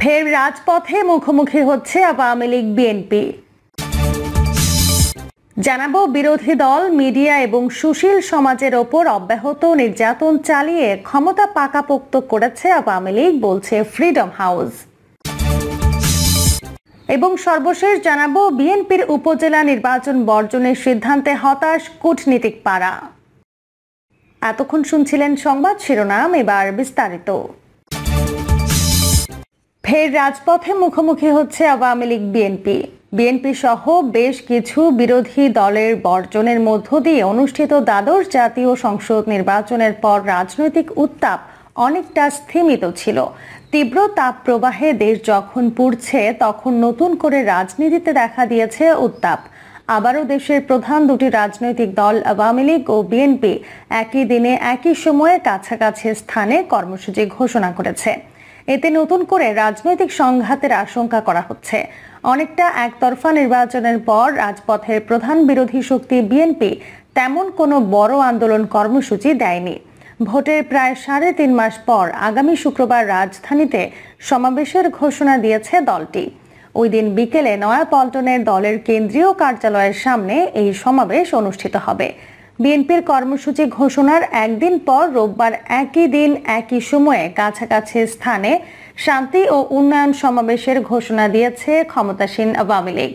ফের রাজপথে মুখোমুখি হচ্ছে আওয়ামী লীগ বিএনপি জানাবো বিরোধী দল মিডিয়া এবং সুশীল সমাজের ওপর অব্যাহত নির্যাতন চালিয়ে ক্ষমতা পাকাপোক্ত করেছে আওয়ামী লীগ বলছে ফ্রিডম হাউস এবং সর্বশেষ জানাবো বিএনপির উপজেলা নির্বাচন বর্জনের সিদ্ধান্তে হতাশ কূটনীতিক পাড়া এতক্ষণ শুনছিলেন সংবাদ শিরোনাম এবার বিস্তারিত ফের রাজপথে মুখোমুখি হচ্ছে আওয়ামী লীগ বিএনপি বিএনপি সহ বেশ কিছু বিরোধী দলের বর্জনের মধ্য দিয়ে অনুষ্ঠিত দ্বাদশ জাতীয় সংসদ নির্বাচনের পর রাজনৈতিক উত্তাপ অনেকটা স্থিমিত ছিল তীব্র তাপ প্রবাহে দেশ যখন পুড়ছে তখন নতুন করে রাজনীতিতে দেখা দিয়েছে উত্তাপ আবারও দেশের প্রধান দুটি রাজনৈতিক দল আওয়ামী লীগ ও বিএনপি একই দিনে একই সময়ে কাছাকাছি স্থানে কর্মসূচি ঘোষণা করেছে এতে নতুন করে রাজনৈতিক সংঘাতের আশঙ্কা করা হচ্ছে অনেকটা একতরফা নির্বাচনের পর রাজপথের প্রধান বিরোধী শক্তি বিএনপি তেমন কোনো বড় আন্দোলন কর্মসূচি দেয়নি ভোটের প্রায় সাড়ে তিন মাস পর আগামী শুক্রবার রাজধানীতে সমাবেশের ঘোষণা দিয়েছে দলটি ওই দিন বিকেলে নয়াপল্টনের দলের কেন্দ্রীয় কার্যালয়ের সামনে এই সমাবেশ অনুষ্ঠিত হবে বিএনপির কর্মসূচি ঘোষণার একদিন পর রোববার একই দিন একই সময়ে কাছাকাছি স্থানে শান্তি ও উন্নয়ন সমাবেশের ঘোষণা দিয়েছে ক্ষমতাসীন আওয়ামী লীগ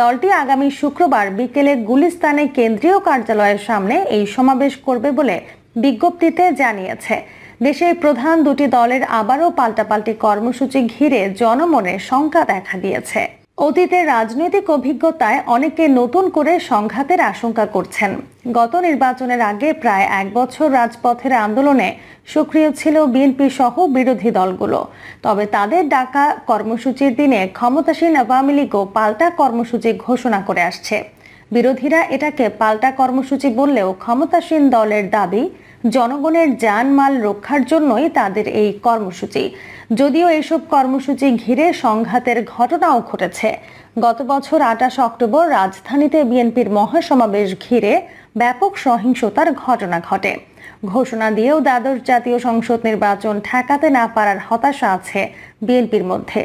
দলটি আগামী শুক্রবার বিকেলে গুলিস্তানে কেন্দ্রীয় কার্যালয়ের সামনে এই সমাবেশ করবে বলে বিজ্ঞপ্তিতে জানিয়েছে দেশের প্রধান দুটি দলের আবারও পাল্টাপাল্টি কর্মসূচি ঘিরে জনমনে শঙ্কা দেখা দিয়েছে অতীতের রাজনৈতিক অভিজ্ঞতায় অনেকে নতুন করে সংঘাতের আশঙ্কা করছেন গত নির্বাচনের আগে প্রায় এক বছর রাজপথের আন্দোলনে সক্রিয় ছিল বিএনপি সহ বিরোধী দলগুলো তবে তাদের ডাকা কর্মসূচির দিনে ক্ষমতাসীন আওয়ামী লীগও পাল্টা কর্মসূচি ঘোষণা করে আসছে বিরোধীরা এটাকে পাল্টা কর্মসূচি বললেও ক্ষমতাসীন দলের দাবি জনগণের জানমাল রক্ষার জন্যই তাদের এই কর্মসূচি যদিও এসব কর্মসূচি ঘিরে সংঘাতের ঘটনাও ঘটেছে গত বছর আটাশ অক্টোবর রাজধানীতে বিএনপির মহাসমাবেশ ঘিরে ব্যাপক সহিংসতার ঘটনা ঘটে ঘোষণা দিয়েও দ্বাদশ জাতীয় সংসদ নির্বাচন ঠেকাতে না পারার হতাশা আছে বিএনপির মধ্যে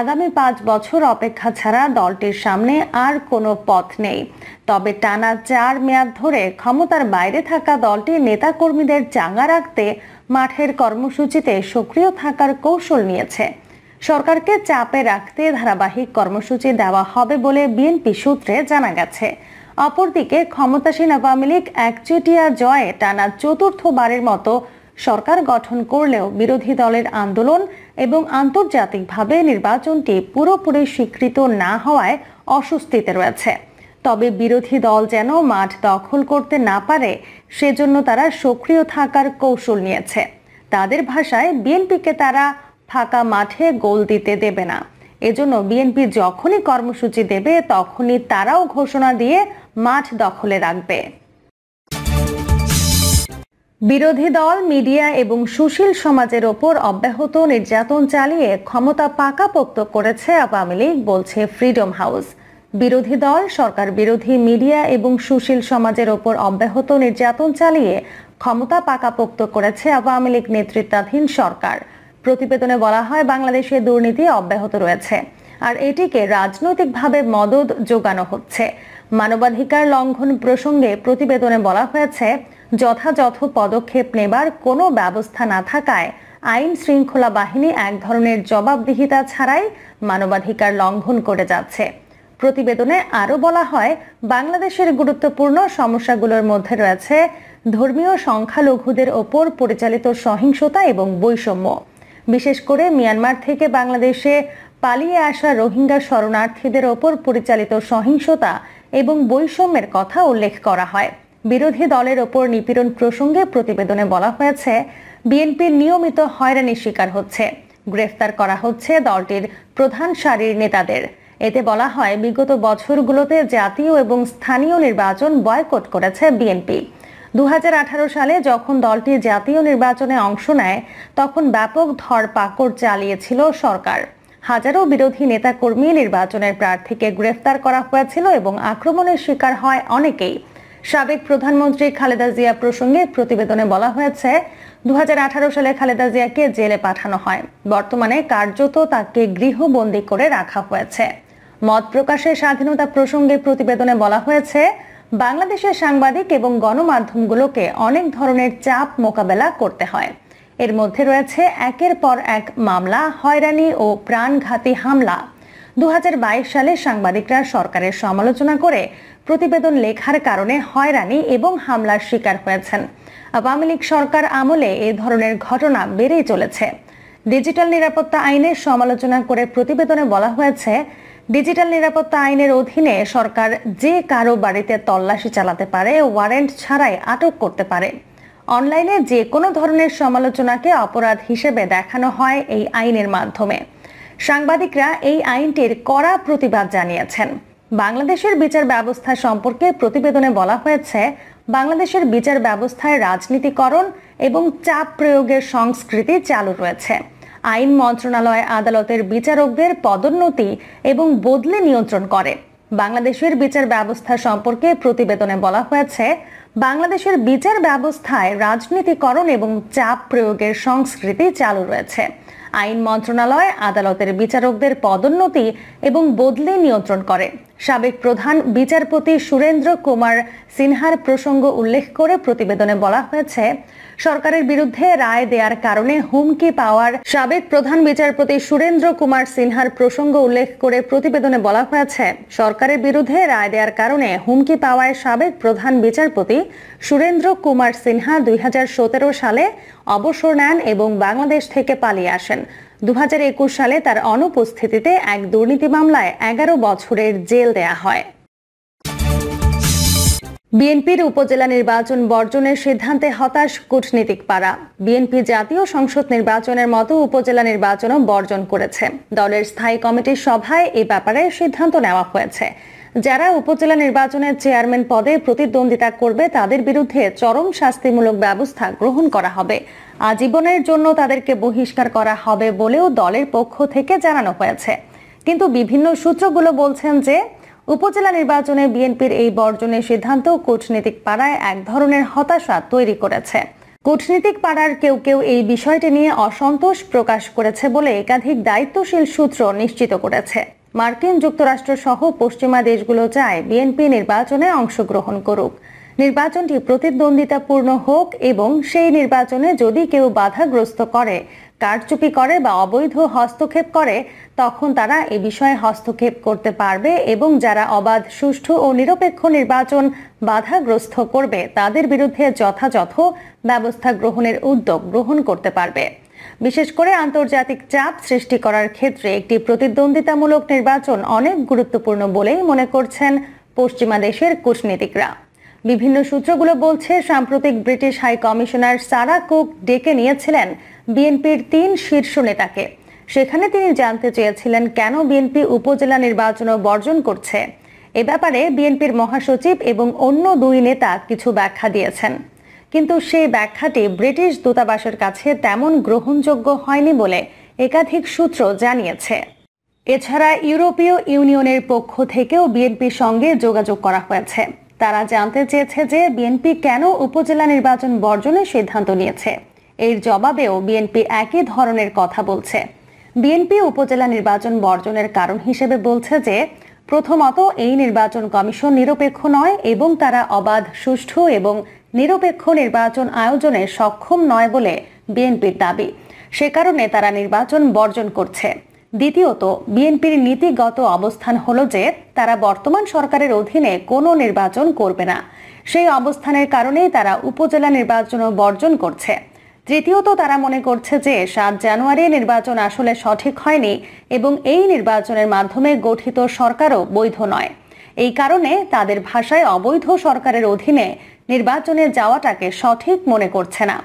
আগামী পাঁচ বছর অপেক্ষা ছাড়া দলটির সামনে আর কোনো পথ নেই তবে টানা চার মেয়াদ ধরে ক্ষমতার বাইরে থাকা দলটির নেতাকর্মীদের চাঙ্গা রাখতে মাঠের কর্মসূচিতে সক্রিয় থাকার কৌশল নিয়েছে সরকারকে চাপে রাখতে ধারাবাহিক কর্মসূচি দেওয়া হবে বলে বিএনপি সূত্রে জানা গেছে অপরদিকে ক্ষমতাসীন আওয়ামী লীগ একচেটিয়া জয়ে টানা চতুর্থবারের মতো সরকার গঠন করলেও বিরোধী দলের আন্দোলন এবং আন্তর্জাতিকভাবে নির্বাচনটি পুরোপুরি স্বীকৃত না হওয়ায় অস্বস্তিতে রয়েছে তবে বিরোধী দল যেন মাঠ দখল করতে না পারে সেজন্য তারা সক্রিয় থাকার কৌশল নিয়েছে তাদের ভাষায় বিএনপিকে তারা ফাঁকা মাঠে গোল দিতে দেবে না এজন্য বিএনপি যখনই কর্মসূচি দেবে তখনই তারাও ঘোষণা দিয়ে মাঠ দখলে রাখবে বিরোধী দল মিডিয়া এবং সুশীল সমাজের ওপর অব্যাহত নির্যাতন চালিয়ে ক্ষমতা পাকাপোক্ত করেছে আওয়ামী লীগ বলছে ফ্রিডম হাউস বিরোধী দল সরকার বিরোধী মিডিয়া এবং সুশীল সমাজের ওপর অব্যাহত নির্যাতন চালিয়ে ক্ষমতা পাকাপোক্ত করেছে আওয়ামী লীগ নেতৃত্বাধীন সরকার প্রতিবেদনে বলা হয় বাংলাদেশে দুর্নীতি অব্যাহত রয়েছে আর এটিকে রাজনৈতিকভাবে মদদ যোগানো হচ্ছে মানবাধিকার লঙ্ঘন প্রসঙ্গে প্রতিবেদনে বলা হয়েছে যথাযথ পদক্ষেপ নেবার কোনো ব্যবস্থা না থাকায় আইন শৃঙ্খলা বাহিনী এক ধরনের জবাবদিহিতা ছাড়াই মানবাধিকার লঙ্ঘন করে যাচ্ছে প্রতিবেদনে আরও বলা হয় বাংলাদেশের গুরুত্বপূর্ণ সমস্যাগুলোর মধ্যে রয়েছে ধর্মীয় সংখ্যালঘুদের ওপর পরিচালিত সহিংসতা এবং বৈষম্য বিশেষ করে মিয়ানমার থেকে বাংলাদেশে পালিয়ে আসা রোহিঙ্গা শরণার্থীদের ওপর পরিচালিত সহিংসতা এবং বৈষম্যের কথা উল্লেখ করা হয় বিরোধী দলের ওপর নিপীড়ন প্রসঙ্গে প্রতিবেদনে বলা হয়েছে বিএনপির নিয়মিত হয়রানির শিকার হচ্ছে গ্রেফতার করা হচ্ছে দলটির প্রধান সারির নেতাদের এতে বলা হয় বিগত বছরগুলোতে জাতীয় এবং স্থানীয় নির্বাচন বয়কট করেছে বিএনপি দু সালে যখন দলটি জাতীয় নির্বাচনে অংশ নেয় তখন ব্যাপক ধরপাকড় চালিয়েছিল সরকার হাজারো বিরোধী নেতাকর্মী নির্বাচনের প্রার্থীকে গ্রেফতার করা হয়েছিল এবং আক্রমণের শিকার হয় অনেকেই সাবেক প্রধানমন্ত্রী খালেদা জিয়া প্রসঙ্গে প্রতিবেদনে বলা হয়েছে দু সালে খালেদা জিয়াকে জেলে পাঠানো হয় বর্তমানে কার্যত তাকে গৃহবন্দী করে রাখা হয়েছে মত প্রকাশের স্বাধীনতা প্রসঙ্গে প্রতিবেদনে বলা হয়েছে বাংলাদেশের সাংবাদিক এবং গণমাধ্যমগুলোকে অনেক ধরনের চাপ মোকাবেলা করতে হয় এর মধ্যে রয়েছে একের পর এক মামলা হয়রানি ও প্রাণঘাতী হামলা দু সালে সাংবাদিকরা সরকারের সমালোচনা করে প্রতিবেদন লেখার কারণে হয়রানি এবং হামলার শিকার হয়েছেন আওয়ামী লীগ সরকার আমলে এ ধরনের ঘটনা বেড়েই চলেছে ডিজিটাল নিরাপত্তা আইনের সমালোচনা করে প্রতিবেদনে বলা হয়েছে ডিজিটাল নিরাপত্তা আইনের অধীনে সরকার যে কারো বাড়িতে তল্লাশি চালাতে পারে ওয়ারেন্ট ছাড়াই আটক করতে পারে অনলাইনে যে কোনো ধরনের সমালোচনাকে অপরাধ হিসেবে দেখানো হয় এই আইনের মাধ্যমে সাংবাদিকরা এই আইনটির কড়া প্রতিবাদ জানিয়েছেন বাংলাদেশের বিচার ব্যবস্থা সম্পর্কে প্রতিবেদনে বলা হয়েছে বাংলাদেশের বিচার ব্যবস্থায় রাজনীতিকরণ এবং চাপ প্রয়োগের সংস্কৃতি চালু রয়েছে আইন মন্ত্রণালয় আদালতের বিচারকদের পদোন্নতি এবং বদলে নিয়ন্ত্রণ করে বাংলাদেশের বিচার ব্যবস্থা সম্পর্কে প্রতিবেদনে বলা হয়েছে বাংলাদেশের বিচার ব্যবস্থায় রাজনীতিকরণ এবং চাপ প্রয়োগের সংস্কৃতি চালু রয়েছে আইন মন্ত্রণালয় আদালতের বিচারকদের পদোন্নতি এবং বদলি নিয়ন্ত্রণ করে সাবেক প্রধান বিচারপতি সুরেন্দ্র কুমার সিনহার প্রসঙ্গ উল্লেখ করে প্রতিবেদনে বলা হয়েছে সরকারের বিরুদ্ধে রায় দেওয়ার কারণে হুমকি পাওয়ার সাবেক প্রধান বিচারপতি সুরেন্দ্র কুমার সিনহার প্রসঙ্গ উল্লেখ করে প্রতিবেদনে বলা হয়েছে সরকারের বিরুদ্ধে রায় দেওয়ার কারণে হুমকি পাওয়ায় সাবেক প্রধান বিচারপতি সুরেন্দ্র কুমার সিনহা দুই সালে অবসর নেন এবং বাংলাদেশ থেকে পালিয়ে আসেন দু সালে তার অনুপস্থিতিতে এক দুর্নীতি মামলায় এগারো বছরের জেল দেয়া হয় বিএনপির উপজেলা নির্বাচন বর্জনের সিদ্ধান্তে হতাশ কূটনীতিক পাড়া বিএনপি জাতীয় সংসদ নির্বাচনের মতো উপজেলা নির্বাচনও বর্জন করেছে দলের স্থায়ী কমিটির সভায় এ ব্যাপারে সিদ্ধান্ত নেওয়া হয়েছে যারা উপজেলা নির্বাচনের চেয়ারম্যান পদে প্রতিদ্বন্দ্বিতা করবে তাদের বিরুদ্ধে চরম শাস্তিমূলক ব্যবস্থা গ্রহণ করা হবে আজীবনের জন্য তাদেরকে বহিষ্কার করা হবে বলেও দলের পক্ষ থেকে জানানো হয়েছে কিন্তু বিভিন্ন সূত্রগুলো বলছেন যে উপজেলা নির্বাচনে বিএনপির এই বর্জনের সিদ্ধান্ত কূটনীতিক পাড়ায় এক ধরনের হতাশা তৈরি করেছে কূটনীতিক পাড়ার কেউ কেউ এই বিষয়টি নিয়ে অসন্তোষ প্রকাশ করেছে বলে একাধিক দায়িত্বশীল সূত্র নিশ্চিত করেছে মার্কিন যুক্তরাষ্ট্র সহ পশ্চিমা দেশগুলো চায় বিএনপি নির্বাচনে অংশগ্রহণ করুক নির্বাচনটি প্রতিদ্বন্দ্বিতাপূর্ণ হোক এবং সেই নির্বাচনে যদি কেউ বাধাগ্রস্ত করে কারচুপি করে বা অবৈধ হস্তক্ষেপ করে তখন তারা এ বিষয়ে হস্তক্ষেপ করতে পারবে এবং যারা অবাধ সুষ্ঠু ও নিরপেক্ষ নির্বাচন বাধাগ্রস্ত করবে তাদের বিরুদ্ধে যথাযথ ব্যবস্থা গ্রহণের উদ্যোগ গ্রহণ করতে পারবে বিশেষ করে আন্তর্জাতিক চাপ সৃষ্টি করার ক্ষেত্রে একটি প্রতিদ্বন্দ্বিতামূলক নির্বাচন অনেক গুরুত্বপূর্ণ বলেই মনে করছেন পশ্চিমা দেশের কূটনীতিকরা বিভিন্ন সূত্রগুলো বলছে সাম্প্রতিক British high commissioner Sarah Cook ডেকে নিয়েছিলেন বিএনপির তিন শীর্ষ নেতাকে সেখানে তিনি জানতে চেয়েছিলেন কেন বিএনপি উপজেলা নির্বাচনও বর্জন করছে এ ব্যাপারে বিএনপির মহাসচিব এবং অন্য দুই নেতা কিছু ব্যাখ্যা দিয়েছেন কিন্তু সেই ব্যাখ্যাটি ব্রিটিশ দূতাবাসের কাছে তেমন গ্রহণযোগ্য হয়নি বলে একাধিক সূত্র জানিয়েছে এছাড়া ইউরোপীয় ইউনিয়নের পক্ষ থেকেও বিএনপির সঙ্গে যোগাযোগ করা হয়েছে তারা জানতে চেয়েছে যে বিএনপি কেন উপজেলা নির্বাচন বর্জনের সিদ্ধান্ত নিয়েছে এর জবাবেও বিএনপি একই ধরনের কথা বলছে বিএনপি উপজেলা নির্বাচন বর্জনের কারণ হিসেবে বলছে যে প্রথমত এই নির্বাচন কমিশন নিরপেক্ষ নয় এবং তারা অবাধ সুষ্ঠু এবং নিরপেক্ষ নির্বাচন আয়োজনে সক্ষম নয় বলে বিএনপির দাবি সে কারণে তারা নির্বাচন বর্জন করছে দ্বিতীয়ত বিএনপির নীতিগত অবস্থান হল যে তারা বর্তমান সরকারের অধীনে কোনো নির্বাচন করবে না সেই অবস্থানের কারণেই তারা উপজেলা নির্বাচনও বর্জন করছে তৃতীয়ত তারা মনে করছে যে সাত জানুয়ারি নির্বাচন আসলে সঠিক হয়নি এবং এই নির্বাচনের মাধ্যমে গঠিত সরকারও বৈধ নয় এই কারণে তাদের ভাষায় অবৈধ সরকারের অধীনে নির্বাচনে যাওয়াটাকে সঠিক মনে করছে না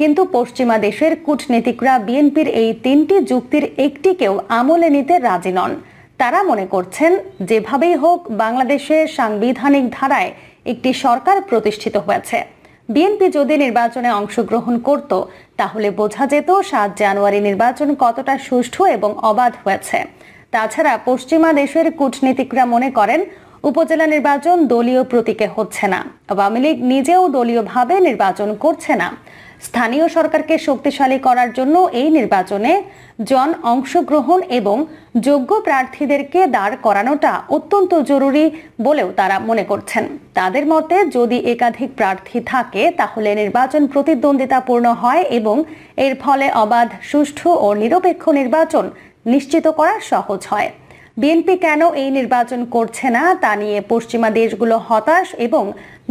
কিন্তু পশ্চিমা দেশের কূটনীতিকরা বিএনপির এই তিনটি যুক্তির একটিকেও আমলে নিতে রাজি নন তারা মনে করছেন যেভাবেই হোক বাংলাদেশে সাংবিধানিক ধারায় একটি সরকার প্রতিষ্ঠিত হয়েছে বিএনপি যদি নির্বাচনে অংশগ্রহণ করত তাহলে বোঝা যেত সাত জানুয়ারি নির্বাচন কতটা সুষ্ঠু এবং অবাধ হয়েছে তাছাড়া পশ্চিমা দেশের কূটনীতিকরা মনে করেন উপজেলা নির্বাচন দলীয় প্রতীকে হচ্ছে না আওয়ামী লীগ নিজেও দলীয়ভাবে নির্বাচন করছে না স্থানীয় সরকারকে শক্তিশালী করার জন্য এই নির্বাচনে জন অংশগ্রহণ এবং যোগ্য প্রার্থীদেরকে দাঁড় করানোটা অত্যন্ত জরুরি বলেও তারা মনে করছেন তাদের মতে যদি একাধিক প্রার্থী থাকে তাহলে নির্বাচন প্রতিদ্বন্দ্বিতাপূর্ণ হয় এবং এর ফলে অবাধ সুষ্ঠু ও নিরপেক্ষ নির্বাচন নিশ্চিত করা সহজ হয় বিএনপি কেন এই নির্বাচন করছে না তা নিয়ে পশ্চিমা দেশগুলো হতাশ এবং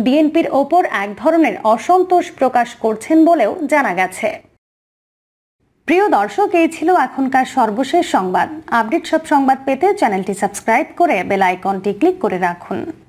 বিএনপির ওপর এক ধরনের অসন্তোষ প্রকাশ করছেন বলেও জানা গেছে প্রিয় দর্শক এই ছিল এখনকার সর্বশেষ সংবাদ আপডেট সব সংবাদ পেতে চ্যানেলটি সাবস্ক্রাইব করে বেল আইকনটি ক্লিক করে রাখুন